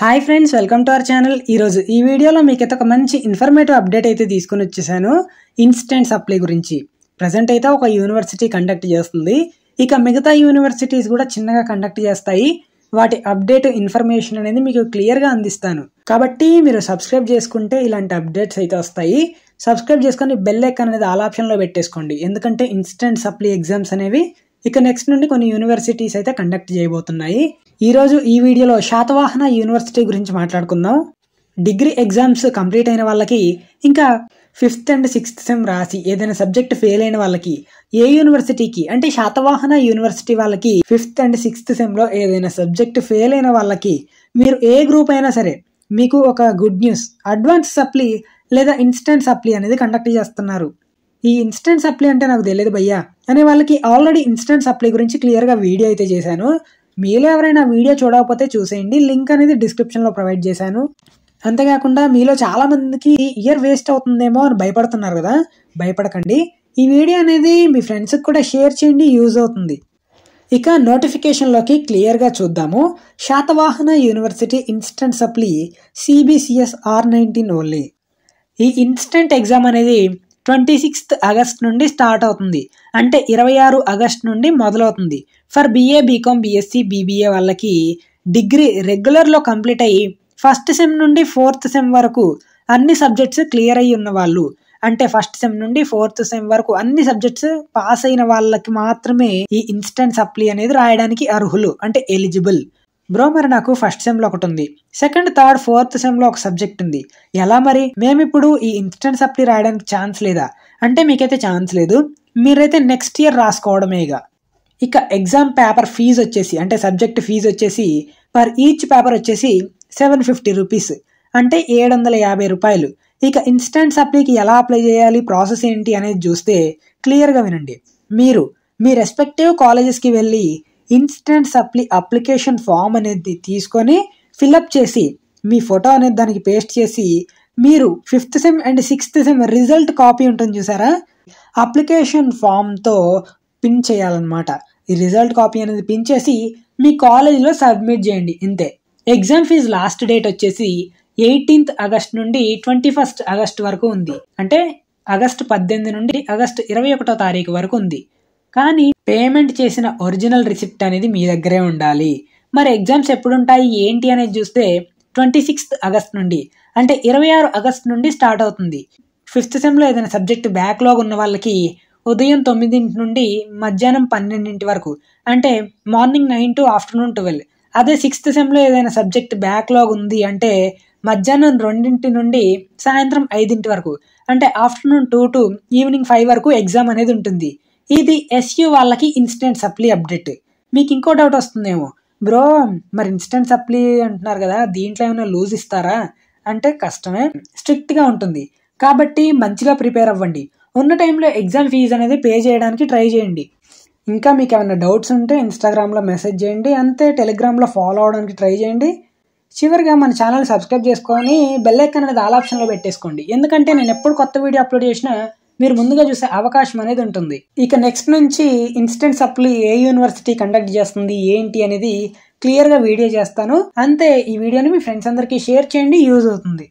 hi friends welcome to our channel ఈరోజు ఈ వీడియోలో మీకు అయితే ఒక మంచి ఇన్ఫర్మేటివ్ అప్డేట్ అయితే తీసుకుని వచ్చేసాను ఇన్స్టెంట్ సప్లై గురించి ప్రజెంట్ అయితే ఒక యూనివర్సిటీ కండక్ట్ చేస్తుంది ఇక మిగతా యూనివర్సిటీస్ కూడా చిన్నగా కండక్ట్ చేస్తాయి వాటి అప్డేట్ ఇన్ఫర్మేషన్ అనేది మీకు క్లియర్గా అందిస్తాను కాబట్టి మీరు సబ్స్క్రైబ్ చేసుకుంటే ఇలాంటి అప్డేట్స్ అయితే వస్తాయి సబ్స్క్రైబ్ చేసుకొని బెల్ ఐకన్ అనేది ఆల్ ఆప్షన్లో పెట్టేసుకోండి ఎందుకంటే ఇన్స్టెంట్ సప్లై ఎగ్జామ్స్ అనేవి ఇక నెక్స్ట్ నుండి కొన్ని యూనివర్సిటీస్ అయితే కండక్ట్ చేయబోతున్నాయి ఈరోజు ఈ వీడియోలో శాతవాహన యూనివర్సిటీ గురించి మాట్లాడుకుందాం డిగ్రీ ఎగ్జామ్స్ కంప్లీట్ అయిన వాళ్ళకి ఇంకా ఫిఫ్త్ అండ్ సిక్స్త్ సెమ్ రాసి ఏదైనా సబ్జెక్ట్ ఫెయిల్ అయిన వాళ్ళకి ఏ యూనివర్సిటీకి అంటే శాతవాహన యూనివర్సిటీ వాళ్ళకి ఫిఫ్త్ అండ్ సిక్స్త్ సెమ్లో ఏదైనా సబ్జెక్ట్ ఫెయిల్ అయిన వాళ్ళకి మీరు ఏ గ్రూప్ అయినా సరే మీకు ఒక గుడ్ న్యూస్ అడ్వాన్స్ సప్లీ లేదా ఇన్స్టెంట్ సప్లీ అనేది కండక్ట్ చేస్తున్నారు ఈ ఇన్స్టెంట్ సప్లై అంటే నాకు తెలియదు భయ్యా అనే వాళ్ళకి ఆల్రెడీ ఇన్స్టెంట్ సప్లై గురించి క్లియర్గా వీడియో అయితే చేశాను మీలో ఎవరైనా వీడియో చూడకపోతే చూసేయండి లింక్ అనేది డిస్క్రిప్షన్లో ప్రొవైడ్ చేశాను అంతేకాకుండా మీలో చాలామందికి ఇయర్ వేస్ట్ అవుతుందేమో అని భయపడుతున్నారు కదా భయపడకండి ఈ వీడియో అనేది మీ ఫ్రెండ్స్కి కూడా షేర్ చేయండి యూజ్ అవుతుంది ఇక నోటిఫికేషన్లోకి క్లియర్గా చూద్దాము Satavahana university instant supply CBCS R nineteen only ఈ ఇన్స్టెంట్ ఎగ్జామ్ అనేది ట్వంటీ సిక్స్త్ ఆగస్ట్ నుండి స్టార్ట్ అవుతుంది అంటే ఇరవై ఆరు ఆగస్ట్ నుండి మొదలవుతుంది for BA BCom BSc BBA వాళ్ళకి డిగ్రీ రెగ్యులర్లో కంప్లీట్ అయ్యి ఫస్ట్ సెమ్ నుండి ఫోర్త్ సెమ్ వరకు అన్ని సబ్జెక్ట్స్ క్లియర్ అయ్యి ఉన్న వాళ్ళు అంటే ఫస్ట్ సెమ్ నుండి ఫోర్త్ సెమ్ వరకు అన్ని సబ్జెక్ట్స్ పాస్ అయిన వాళ్ళకి మాత్రమే ఈ ఇన్స్టెంట్ సప్లీ అనేది రాయడానికి అర్హులు అంటే ఎలిజిబుల్ బ్రోమర్ నాకు ఫస్ట్ సెమ్లో ఒకటి ఉంది సెకండ్ థర్డ్ ఫోర్త్ సెమ్లో ఒక సబ్జెక్ట్ ఉంది ఎలా మరి మేమిప్పుడు ఈ ఇన్స్టెంట్ సప్లీ రాయడానికి ఛాన్స్ లేదా అంటే మీకైతే ఛాన్స్ లేదు మీరైతే నెక్స్ట్ ఇయర్ రాసుకోవడమే ఇక ఇక ఎగ్జామ్ పేపర్ ఫీజు వచ్చేసి అంటే సబ్జెక్ట్ ఫీజు వచ్చేసి పర్ ఈచ్ పేపర్ వచ్చేసి సెవెన్ ఫిఫ్టీ రూపీస్ అంటే ఏడు వందల యాభై రూపాయలు ఇక ఇన్స్టెంట్ సప్లీకి ఎలా అప్లై చేయాలి ప్రాసెస్ ఏంటి అనేది చూస్తే క్లియర్గా వినండి మీరు మీ రెస్పెక్టివ్ కాలేజెస్కి వెళ్ళి ఇన్స్టెంట్ సప్లి అప్లికేషన్ ఫామ్ అనేది తీసుకొని ఫిలప్ చేసి మీ ఫోటో అనేది దానికి పేస్ట్ చేసి మీరు fifth sem and sixth sem result copy ఉంటుంది చూసారా అప్లికేషన్ ఫామ్తో పిన్ చేయాలన్నమాట ఈ రిజల్ట్ కాపీ అనేది పిన్ చేసి మీ కాలేజీలో సబ్మిట్ చేయండి ఇంతే ఎగ్జామ్ ఫీజ్ లాస్ట్ డేట్ వచ్చేసి ఎయిటీన్త్ ఆగస్ట్ నుండి ట్వంటీ ఫస్ట్ ఆగస్ట్ వరకు ఉంది అంటే ఆగస్ట్ పద్దెనిమిది నుండి ఆగస్ట్ ఇరవై ఒకటో తారీఖు వరకు ఉంది కానీ పేమెంట్ చేసిన ఒరిజినల్ రిసిప్ట్ అనేది మీ దగ్గరే ఉండాలి మరి ఎగ్జామ్స్ ఎప్పుడుంటాయి ఏంటి అనేది చూస్తే ట్వంటీ సిక్స్త్ ఆగస్ట్ నుండి అంటే ఇరవై ఆరు ఆగస్ట్ నుండి స్టార్ట్ అవుతుంది ఫిఫ్త్ సెమ్లో ఏదైనా సబ్జెక్ట్ బ్యాక్లాగ్ ఉన్న వాళ్ళకి ఉదయం తొమ్మిదింటి నుండి మధ్యాహ్నం పన్నెండింటి వరకు అంటే morning nine to afternoon twelve అదే సిక్స్త్ సెమ్లో ఏదైనా సబ్జెక్ట్ బ్యాక్లాగ్ ఉంది అంటే మధ్యాహ్నం రెండింటి నుండి సాయంత్రం ఐదింటి వరకు అంటే afternoon two to evening five వరకు ఎగ్జామ్ అనేది ఉంటుంది ఇది ఎస్యూ వాళ్ళకి ఇన్స్టెంట్ సప్లీ అప్డేట్ మీకు ఇంకో డౌట్ వస్తుందేమో బ్రో మరి ఇన్స్టెంట్ సప్లీ అంటున్నారు కదా దీంట్లో ఏమైనా లూజ్ ఇస్తారా అంటే కష్టమే స్ట్రిక్ట్గా ఉంటుంది కాబట్టి మంచిగా ప్రిపేర్ అవ్వండి ఉన్న టైంలో ఎగ్జామ్ ఫీజు అనేది పే చేయడానికి ట్రై చేయండి ఇంకా మీకు ఏమైనా డౌట్స్ ఉంటే ఇన్స్టాగ్రామ్లో మెసేజ్ చేయండి అంతే టెలిగ్రామ్లో ఫాలో అవడానికి ట్రై చేయండి చివరిగా మన ఛానల్ సబ్స్క్రైబ్ చేసుకొని బెల్లైకన్ అనేది ఆల్ ఆప్షన్లో పెట్టేసుకోండి ఎందుకంటే నేను ఎప్పుడు కొత్త వీడియో అప్లోడ్ చేసినా మీరు ముందుగా చూసే అవకాశం అనేది ఉంటుంది ఇక నెక్స్ట్ నుంచి ఇన్స్టెంట్ సప్లీ ఏ యూనివర్సిటీ కండక్ట్ చేస్తుంది ఏంటి అనేది క్లియర్గా వీడియో చేస్తాను అంతే ఈ వీడియోని మీ ఫ్రెండ్స్ అందరికీ షేర్ చేయండి యూజ్ అవుతుంది